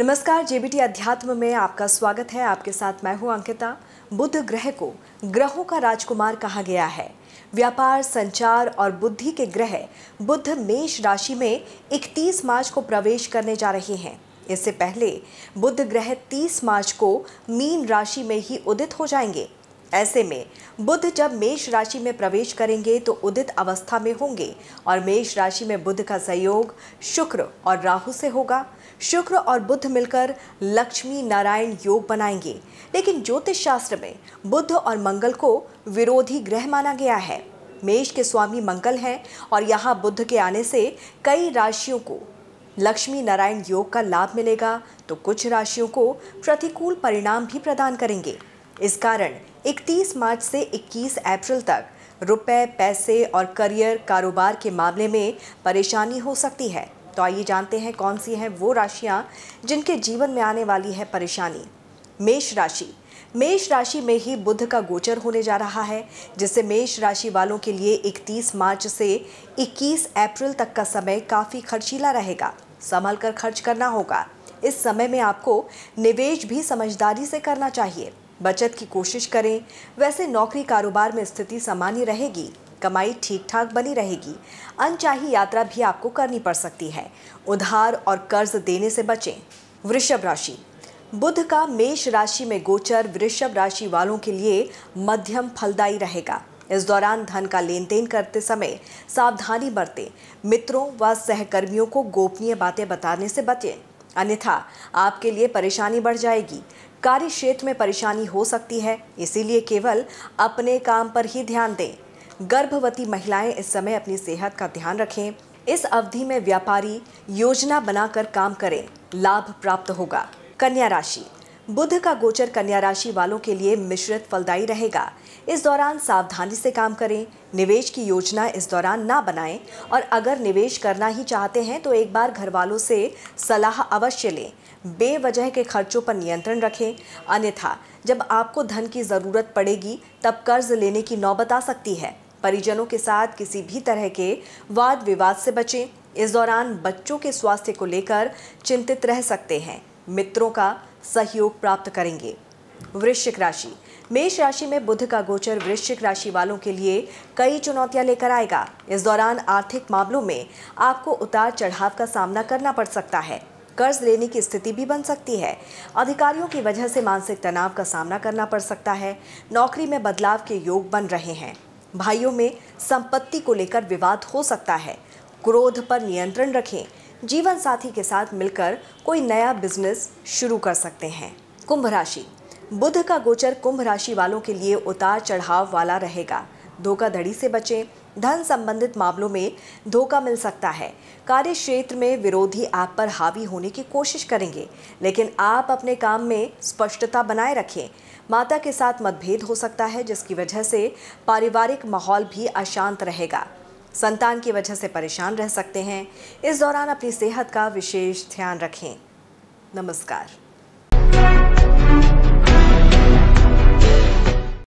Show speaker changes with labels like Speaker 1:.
Speaker 1: नमस्कार जेबीटी अध्यात्म में आपका स्वागत है आपके साथ मैं हूं अंकिता बुद्ध ग्रह को ग्रहों का राजकुमार कहा गया है व्यापार संचार और बुद्धि के ग्रह बुद्ध मेष राशि में 31 मार्च को प्रवेश करने जा रहे हैं इससे पहले बुद्ध ग्रह 30 मार्च को मीन राशि में ही उदित हो जाएंगे ऐसे में बुध जब मेष राशि में प्रवेश करेंगे तो उदित अवस्था में होंगे और मेष राशि में बुध का सहयोग शुक्र और राहु से होगा शुक्र और बुध मिलकर लक्ष्मी नारायण योग बनाएंगे लेकिन ज्योतिष शास्त्र में बुध और मंगल को विरोधी ग्रह माना गया है मेष के स्वामी मंगल हैं और यहाँ बुध के आने से कई राशियों को लक्ष्मी नारायण योग का लाभ मिलेगा तो कुछ राशियों को प्रतिकूल परिणाम भी प्रदान करेंगे इस कारण 31 मार्च से 21 अप्रैल तक रुपए पैसे और करियर कारोबार के मामले में परेशानी हो सकती है तो आइए जानते हैं कौन सी हैं वो राशियाँ जिनके जीवन में आने वाली है परेशानी मेष राशि मेष राशि में ही बुध का गोचर होने जा रहा है जिससे मेष राशि वालों के लिए 31 मार्च से 21 अप्रैल तक का समय काफ़ी खर्चीला रहेगा संभल कर खर्च करना होगा इस समय में आपको निवेश भी समझदारी से करना चाहिए बचत की कोशिश करें वैसे नौकरी कारोबार में स्थिति सामान्य रहेगी कमाई ठीक ठाक बनी रहेगी अनचाही यात्रा भी आपको करनी पड़ सकती है उधार और कर्ज देने से बचें वृषभ राशि बुध का मेष राशि में गोचर वृषभ राशि वालों के लिए मध्यम फलदायी रहेगा इस दौरान धन का लेन देन करते समय सावधानी बरतें मित्रों व सहकर्मियों को गोपनीय बातें बताने से बचें अन्यथा आपके लिए परेशानी बढ़ जाएगी कार्य क्षेत्र में परेशानी हो सकती है इसीलिए केवल अपने काम पर ही ध्यान दें गर्भवती महिलाएं इस समय अपनी सेहत का ध्यान रखें इस अवधि में व्यापारी योजना बनाकर काम करें लाभ प्राप्त होगा कन्या राशि बुद्ध का गोचर कन्या राशि वालों के लिए मिश्रित फलदायी रहेगा इस दौरान सावधानी से काम करें निवेश की योजना इस दौरान ना बनाएं और अगर निवेश करना ही चाहते हैं तो एक बार घर वालों से सलाह अवश्य लें बेवजह के खर्चों पर नियंत्रण रखें अन्यथा जब आपको धन की ज़रूरत पड़ेगी तब कर्ज लेने की नौबत आ सकती है परिजनों के साथ किसी भी तरह के वाद विवाद से बचें इस दौरान बच्चों के स्वास्थ्य को लेकर चिंतित रह सकते हैं मित्रों का सहयोग प्राप्त करेंगे वृश्चिक राशि मेष राशि में बुध का गोचर वृश्चिक राशि वालों के लिए कई चुनौतियां लेकर आएगा इस दौरान आर्थिक मामलों में आपको उतार चढ़ाव का सामना करना पड़ सकता है कर्ज लेने की स्थिति भी बन सकती है अधिकारियों की वजह से मानसिक तनाव का सामना करना पड़ सकता है नौकरी में बदलाव के योग बन रहे हैं भाइयों में संपत्ति को लेकर विवाद हो सकता है क्रोध पर नियंत्रण रखें जीवन साथी के साथ मिलकर कोई नया बिजनेस शुरू कर सकते हैं कुंभ राशि बुध का गोचर कुंभ राशि वालों के लिए उतार चढ़ाव वाला रहेगा धोखाधड़ी से बचें धन संबंधित मामलों में धोखा मिल सकता है कार्य क्षेत्र में विरोधी आप पर हावी होने की कोशिश करेंगे लेकिन आप अपने काम में स्पष्टता बनाए रखें माता के साथ मतभेद हो सकता है जिसकी वजह से पारिवारिक माहौल भी अशांत रहेगा संतान की वजह से परेशान रह सकते हैं इस दौरान अपनी सेहत का विशेष ध्यान रखें नमस्कार